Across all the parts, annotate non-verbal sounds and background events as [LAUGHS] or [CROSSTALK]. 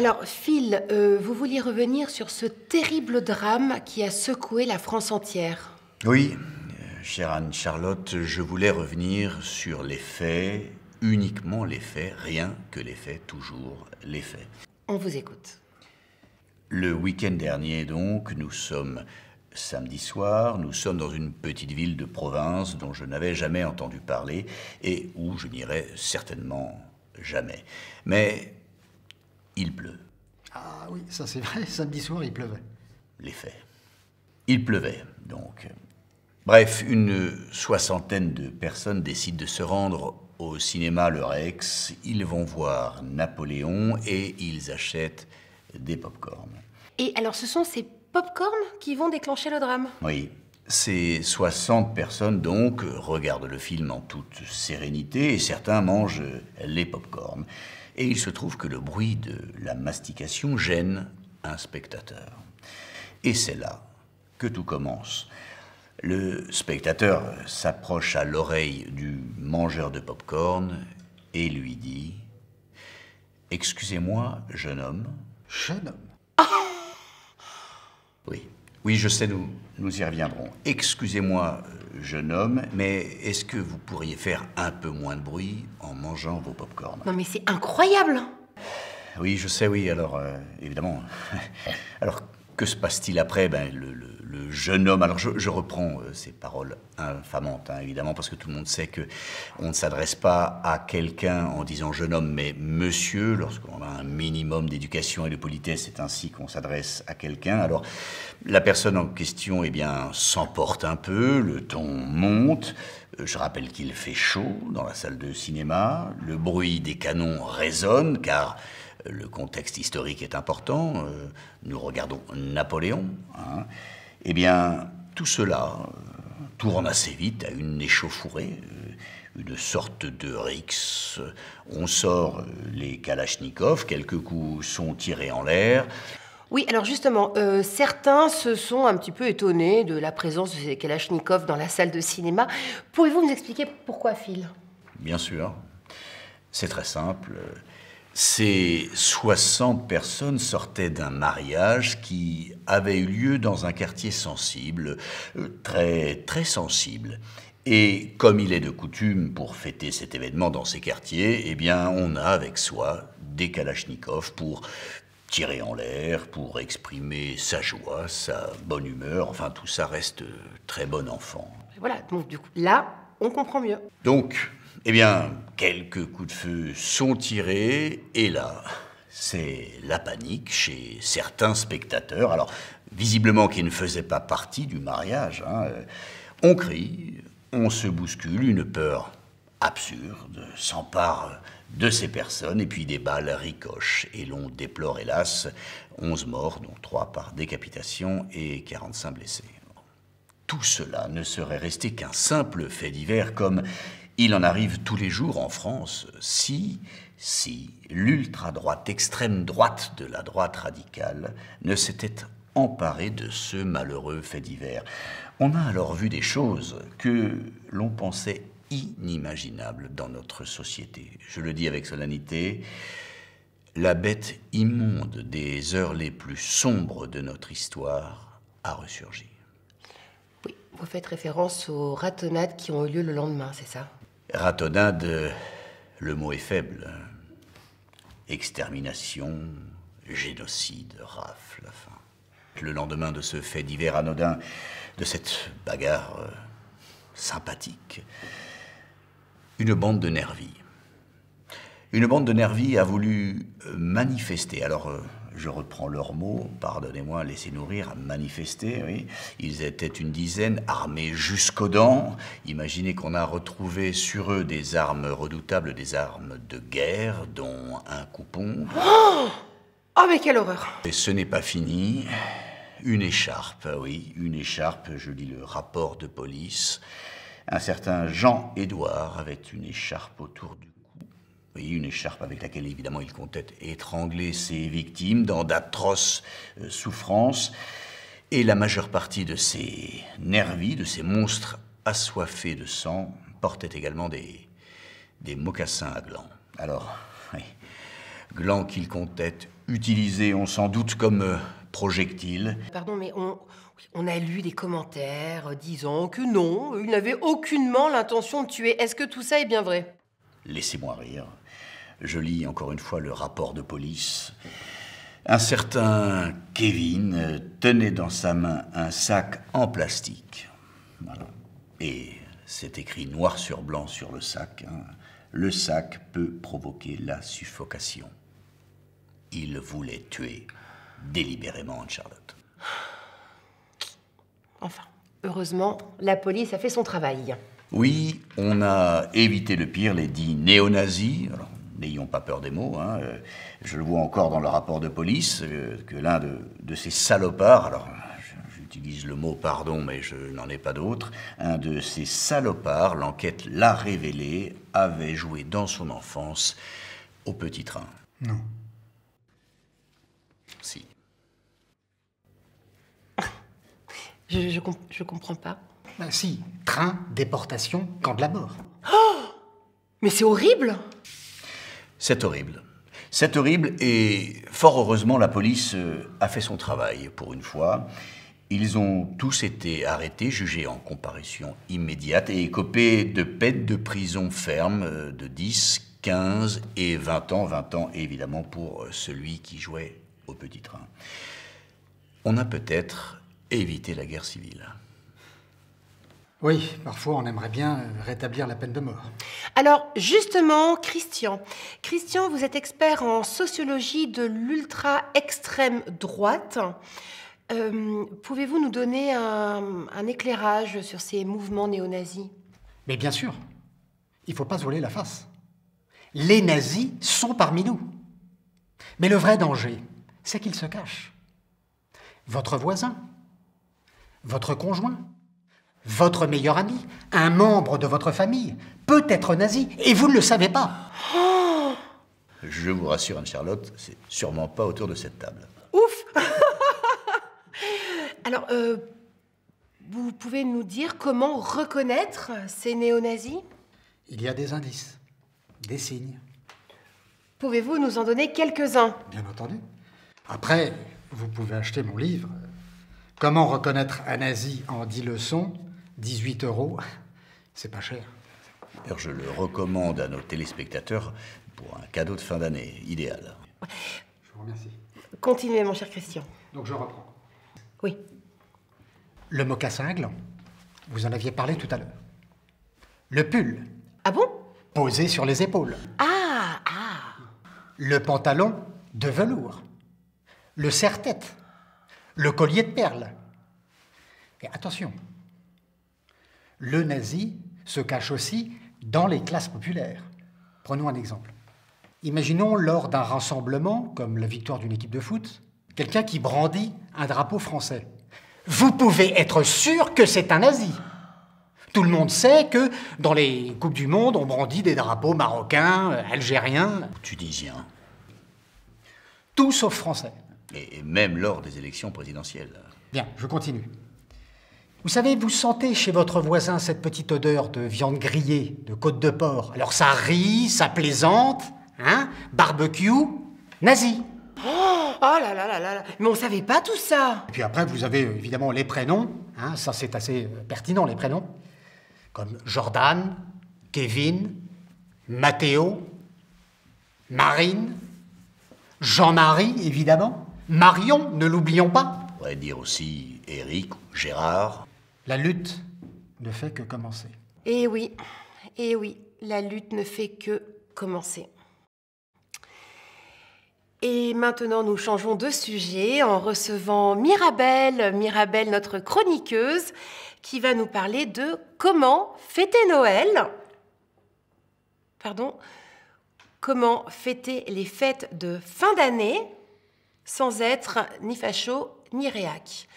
Alors, Phil, euh, vous vouliez revenir sur ce terrible drame qui a secoué la France entière. Oui, euh, chère Anne-Charlotte, je voulais revenir sur les faits, uniquement les faits, rien que les faits, toujours les faits. On vous écoute. Le week-end dernier, donc, nous sommes samedi soir, nous sommes dans une petite ville de province dont je n'avais jamais entendu parler et où je n'irai certainement jamais. Mais il pleut. Ah oui, ça c'est vrai, [LAUGHS] samedi soir il pleuvait. Les faits. Il pleuvait, donc. Bref, une soixantaine de personnes décident de se rendre au cinéma Le Rex. Ils vont voir Napoléon et ils achètent des pop-corns. Et alors ce sont ces pop-corns qui vont déclencher le drame Oui. Ces 60 personnes, donc, regardent le film en toute sérénité et certains mangent les pop-corns. Et il se trouve que le bruit de la mastication gêne un spectateur. Et c'est là que tout commence. Le spectateur s'approche à l'oreille du mangeur de pop-corn et lui dit Excusez-moi, jeune homme. Jeune homme Oui. Oui, je sais, nous, nous y reviendrons. Excusez-moi, euh, jeune homme, mais est-ce que vous pourriez faire un peu moins de bruit en mangeant vos pop-corns Non mais c'est incroyable hein. Oui, je sais, oui, alors euh, évidemment. [LAUGHS] alors que se passe-t-il après ben, le, jeune homme, alors je, reprends euh, ces paroles infamantes, hein, évidemment, parce que tout le monde sait que on ne s'adresse pas à quelqu'un en disant jeune homme, mais monsieur, lorsqu'on a un minimum d'éducation et de politesse, c'est ainsi qu'on s'adresse à quelqu'un. Alors, la personne en question, et eh bien, s'emporte un peu, le ton monte, euh, je rappelle qu'il fait chaud dans la salle de cinéma, le bruit des canons résonne, car le contexte historique est important, euh, nous regardons Napoléon, hein. eh bien, tout cela euh, tourne assez vite à une échauffourée, euh, une sorte de rix. On sort les kalachnikovs, quelques coups sont tirés en l'air. Oui, alors justement, certains se sont un petit peu étonnés de la présence de ces kalachnikovs dans la salle de cinéma. Pouvez-vous nous expliquer pourquoi, Phil Bien sûr. C'est très simple. Ces 60 personnes sortaient d'un mariage qui avait eu lieu dans un quartier sensible, euh, très très sensible. Et comme il est de coutume pour fêter cet événement dans ces quartiers, eh bien on a avec soi des kalachnikovs pour tirer en l'air, pour exprimer sa joie, sa bonne humeur, enfin tout ça reste très bon enfant. Voilà, donc du coup, là, on comprend mieux. Donc, eh bien, quelques coups de feu sont tirés, et là, c'est la panique chez certains spectateurs, alors visiblement qui ne faisaient pas partie du mariage. Hein, euh, on crie, on se bouscule, une peur absurde s'empare de ces personnes, et puis des balles ricochent, et l'on déplore hélas 11 morts, dont trois par décapitation et 45 blessés. Tout cela ne serait resté qu'un simple fait divers, comme il en arrive tous les jours en France si, si l'ultra-droite, extrême droite de la droite radicale ne s'était emparée de ce malheureux fait divers. On a alors vu des choses que l'on pensait inimaginables dans notre société. Je le dis avec solennité, la bête immonde des heures les plus sombres de notre histoire a ressurgi. Oui, vous faites référence aux ratonnades qui ont eu lieu le lendemain, c'est ça Ratonnade, le mot est faible. Extermination, génocide, rafle, fin. Le lendemain de ce fait divers anodin, de cette bagarre euh, sympathique, une bande de nervis. Une bande de nervis a voulu euh, manifester. Alors, euh, je reprends leurs mots, pardonnez-moi, laissez nourrir, manifester, oui. Ils étaient une dizaine, armés jusqu'aux dents. Imaginez qu'on a retrouvé sur eux des armes redoutables, des armes de guerre, dont un coupon. Oh, [GASPS] oh mais quelle horreur Et ce n'est pas fini. Une écharpe, oui, une écharpe, je lis le rapport de police. Un certain Jean-Édouard avait une écharpe autour du une écharpe avec laquelle évidemment il comptait étrangler ses victimes dans d'atroces euh, souffrances. Et la majeure partie de ces nervis, de ces monstres assoiffés de sang, portaient également des, mocassins à glands. Alors, oui, glands qu'il comptait utiliser, on s'en doute, comme euh, projectiles. Pardon, mais on, on a lu des commentaires euh, disant que non, il n'avait aucunement l'intention de tuer. Est-ce que tout ça est bien vrai Laissez-moi rire. Je lis encore une fois le rapport de police. Un certain Kevin tenait dans sa main un sac en plastique. Et c'est écrit noir sur blanc sur le sac. Hein. Le sac peut provoquer la suffocation. Il voulait tuer délibérément Charlotte. Enfin, heureusement, la police a fait son travail. Oui, on a évité le pire, les dits néo-nazis. N'ayons pas peur des mots. Hein, euh, je le vois encore dans le rapport de police euh, que l'un de, ces salopards, alors j'utilise le mot pardon, mais je n'en ai pas d'autre, un de ces salopards, l'enquête l'a révélé, avait joué dans son enfance au petit train. Non. Si. Je, je, je comprends pas si, train, déportation, camp de la mort. Oh Mais c'est horrible C'est horrible. C'est horrible et fort heureusement la police euh, a fait son travail pour une fois. Ils ont tous été arrêtés, jugés en comparution immédiate et écopés de peines de prison ferme euh, de 10, 15 et 20 ans, 20 ans évidemment pour euh, celui qui jouait au petit train. On a peut-être évité la guerre civile. Oui, parfois on aimerait bien euh, rétablir la peine de mort. Alors justement, Christian, Christian, vous êtes expert en sociologie de l'ultra-extrême droite. Euh, pouvez-vous nous donner un, un, éclairage sur ces mouvements néo-nazis Mais bien sûr, il ne faut pas se voler la face. Les nazis sont parmi nous. Mais le vrai danger, c'est qu'ils se cachent. Votre voisin, votre conjoint, votre meilleur ami, un membre de votre famille, peut être nazi, et vous ne le savez pas. Je vous rassure, Anne-Charlotte, c'est sûrement pas autour de cette table. Ouf [LAUGHS] Alors, euh, vous pouvez nous dire comment reconnaître ces néo-nazis Il y a des indices, des signes. Pouvez-vous nous en donner quelques-uns Bien entendu. Après, vous pouvez acheter mon livre, Comment reconnaître un nazi en dix leçons 18 euros, [LAUGHS] c'est pas cher. Alors je le recommande à nos téléspectateurs pour un cadeau de fin d'année idéal. Je vous remercie. Continuez, mon cher Christian. Donc je reprends. Oui. Le mocassin à Vous en aviez parlé tout à l'heure. Le pull. Ah bon Posé sur les épaules. Ah ah. Le pantalon de velours. Le serre-tête. Le collier de perles. Et attention, le nazi se cache aussi dans les classes populaires. Prenons un exemple. Imaginons lors d'un rassemblement, comme la victoire d'une équipe de foot, quelqu'un qui brandit un drapeau français. Vous pouvez être sûr que c'est un nazi. Tout le monde sait que dans les Coupes du Monde, on brandit des drapeaux marocains, algériens. Tunisiens. Tout sauf français. Et même lors des élections présidentielles. Bien, je continue. Vous savez, vous sentez chez votre voisin cette petite odeur de viande grillée, de côte de porc. Alors ça rit, ça plaisante, hein Barbecue, nazi. Oh, oh là là là là Mais on savait pas tout ça Et puis après, vous avez euh, évidemment les prénoms, hein, ça c'est assez euh, pertinent les prénoms, comme Jordan, Kevin, Mathéo, Marine, Jean-Marie évidemment, Marion, ne l'oublions pas. On pourrait dire aussi Eric, Gérard. La lutte ne fait que commencer. Eh oui, eh oui, la lutte ne fait que commencer. Et maintenant, nous changeons de sujet en recevant Mirabelle, Mirabelle, notre chroniqueuse, qui va nous parler de comment fêter Noël. Pardon Comment fêter les fêtes de fin d'année sans être ni facho ni réac.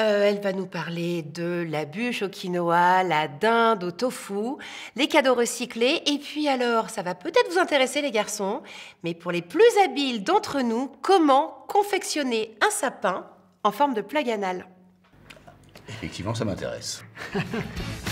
Euh, elle va nous parler de la bûche au quinoa, la dinde au tofu, les cadeaux recyclés. Et puis alors, ça va peut-être vous intéresser les garçons, mais pour les plus habiles d'entre nous, comment confectionner un sapin en forme de plaganal Effectivement, ça m'intéresse. [LAUGHS]